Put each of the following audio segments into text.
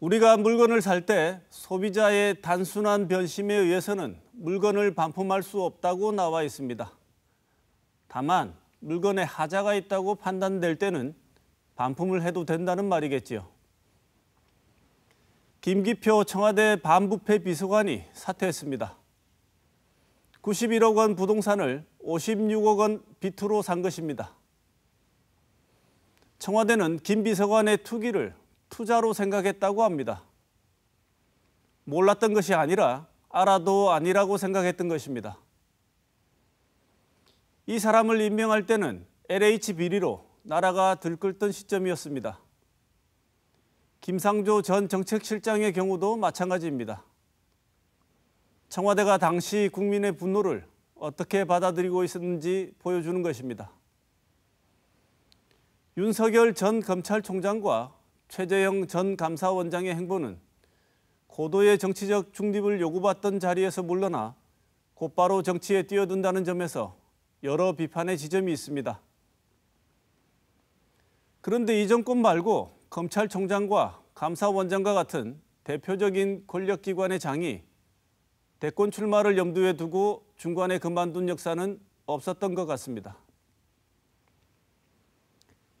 우리가 물건을 살 때 소비자의 단순한 변심에 의해서는 물건을 반품할 수 없다고 나와 있습니다. 다만 물건에 하자가 있다고 판단될 때는 반품을 해도 된다는 말이겠지요. 김기표 청와대 반부패 비서관이 사퇴했습니다. 91억 원 부동산을 56억 원 비투로 산 것입니다. 청와대는 김 비서관의 투기를 투자로 생각했다고 합니다. 몰랐던 것이 아니라 알아도 아니라고 생각했던 것입니다. 이 사람을 임명할 때는 LH 비리로 나라가 들끓던 시점이었습니다. 김상조 전 정책실장의 경우도 마찬가지입니다. 청와대가 당시 국민의 분노를 어떻게 받아들이고 있었는지 보여주는 것입니다. 윤석열 전 검찰총장과 최재형 전 감사원장의 행보는 고도의 정치적 중립을 요구받던 자리에서 물러나 곧바로 정치에 뛰어든다는 점에서 여러 비판의 지점이 있습니다. 그런데 이 정권 말고 검찰총장과 감사원장과 같은 대표적인 권력기관의 장이 대권 출마를 염두에 두고 중간에 그만둔 역사는 없었던 것 같습니다.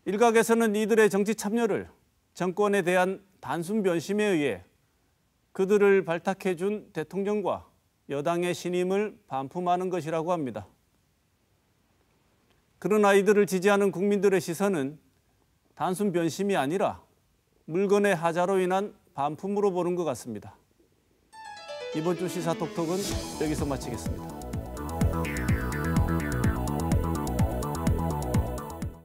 일각에서는 이들의 정치 참여를 정권에 대한 단순 변심에 의해 그들을 발탁해 준 대통령과 여당의 신임을 반품하는 것이라고 합니다. 그런 아이들을 지지하는 국민들의 시선은 단순 변심이 아니라 물건의 하자로 인한 반품으로 보는 것 같습니다. 이번 주 시사톡톡은 여기서 마치겠습니다.